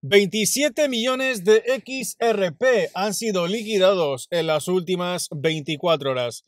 27 millones de XRP han sido liquidados en las últimas 24 horas.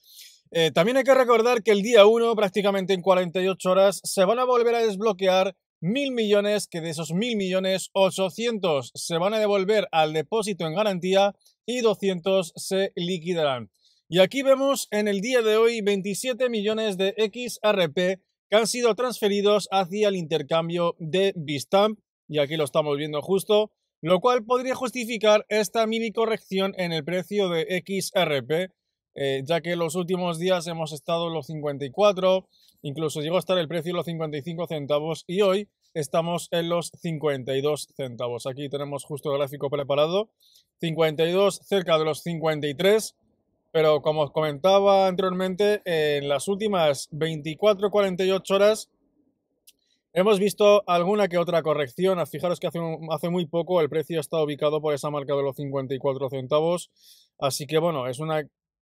Eh, también hay que recordar que el día 1, prácticamente en 48 horas, se van a volver a desbloquear mil millones, que de esos mil millones, 800 se van a devolver al depósito en garantía y 200 se liquidarán. Y aquí vemos en el día de hoy 27 millones de XRP que han sido transferidos hacia el intercambio de Bistamp y aquí lo estamos viendo justo, lo cual podría justificar esta mini corrección en el precio de XRP, eh, ya que los últimos días hemos estado en los 54, incluso llegó a estar el precio en los 55 centavos y hoy estamos en los 52 centavos. Aquí tenemos justo el gráfico preparado, 52 cerca de los 53, pero como os comentaba anteriormente, en las últimas 24-48 horas Hemos visto alguna que otra corrección. Ah, fijaros que hace, muy poco el precio está ubicado por esa marca de los 54 centavos. Así que bueno, es una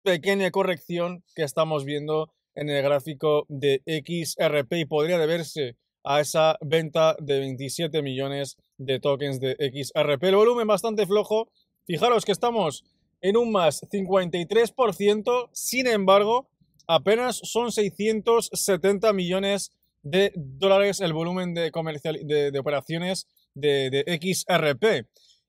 pequeña corrección que estamos viendo en el gráfico de XRP y podría deberse a esa venta de 27 millones de tokens de XRP. El volumen bastante flojo. Fijaros que estamos en un más 53%. Sin embargo, apenas son 670 millones de dólares el volumen de, comercial, de, operaciones de, XRP.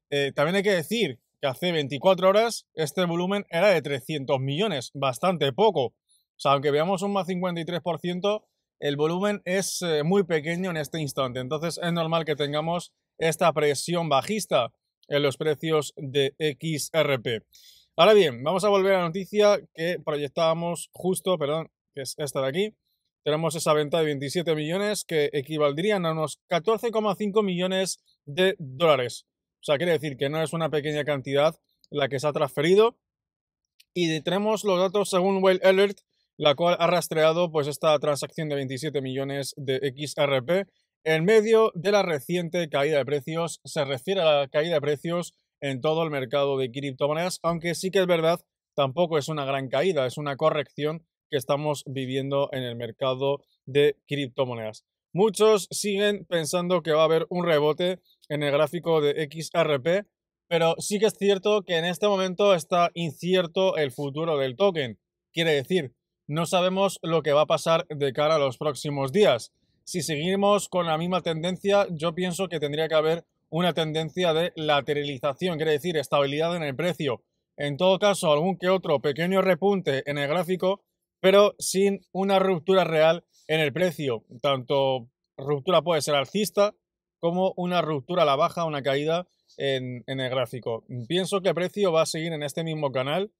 Eh, también hay que decir que hace 24 horas este volumen era de 300 millones, bastante poco. O sea, aunque veamos un más 53%, el volumen es eh, muy pequeño en este instante. Entonces es normal que tengamos esta presión bajista en los precios de XRP. Ahora bien, vamos a volver a la noticia que proyectábamos justo, perdón, que es esta de aquí tenemos esa venta de 27 millones que equivaldrían a unos 14,5 millones de dólares. O sea, quiere decir que no es una pequeña cantidad la que se ha transferido. Y tenemos los datos según Whale Alert, la cual ha rastreado pues esta transacción de 27 millones de XRP en medio de la reciente caída de precios. Se refiere a la caída de precios en todo el mercado de criptomonedas, aunque sí que es verdad, tampoco es una gran caída, es una corrección que estamos viviendo en el mercado de criptomonedas. Muchos siguen pensando que va a haber un rebote en el gráfico de XRP, pero sí que es cierto que en este momento está incierto el futuro del token. Quiere decir, no sabemos lo que va a pasar de cara a los próximos días. Si seguimos con la misma tendencia, yo pienso que tendría que haber una tendencia de lateralización, quiere decir estabilidad en el precio. En todo caso, algún que otro pequeño repunte en el gráfico pero sin una ruptura real en el precio. Tanto ruptura puede ser alcista como una ruptura a la baja, una caída en, el gráfico. Pienso que el precio va a seguir en este mismo canal.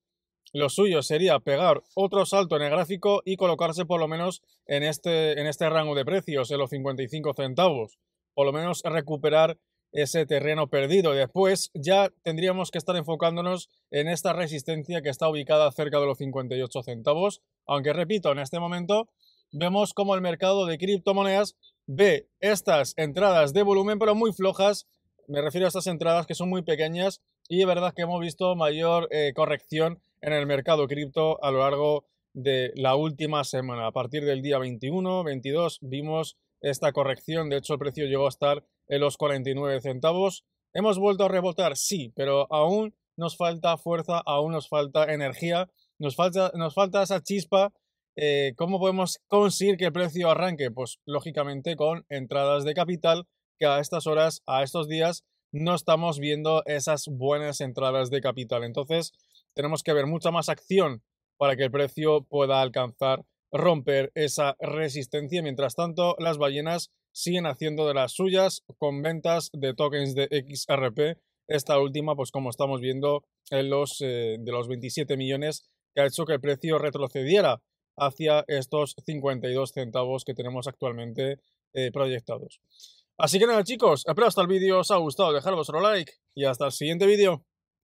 Lo suyo sería pegar otro salto en el gráfico y colocarse por lo menos en este, en este rango de precios, en los 55 centavos. Por lo menos recuperar ese terreno perdido. Después ya tendríamos que estar enfocándonos en esta resistencia que está ubicada cerca de los 58 centavos, aunque repito, en este momento vemos como el mercado de criptomonedas ve estas entradas de volumen pero muy flojas, me refiero a estas entradas que son muy pequeñas y de verdad que hemos visto mayor eh, corrección en el mercado cripto a lo largo de la última semana. A partir del día 21, 22 vimos esta corrección, de hecho el precio llegó a estar en los 49 centavos. Hemos vuelto a rebotar, sí, pero aún nos falta fuerza, aún nos falta energía, nos falta, nos falta esa chispa. Eh, ¿Cómo podemos conseguir que el precio arranque? Pues lógicamente con entradas de capital, que a estas horas, a estos días, no estamos viendo esas buenas entradas de capital. Entonces, tenemos que ver mucha más acción para que el precio pueda alcanzar, romper esa resistencia. Mientras tanto, las ballenas siguen haciendo de las suyas con ventas de tokens de XRP. Esta última, pues como estamos viendo, en los, eh, de los 27 millones, que ha hecho que el precio retrocediera hacia estos 52 centavos que tenemos actualmente eh, proyectados. Así que nada chicos, espero hasta el vídeo os ha gustado, dejar vuestro like y hasta el siguiente vídeo.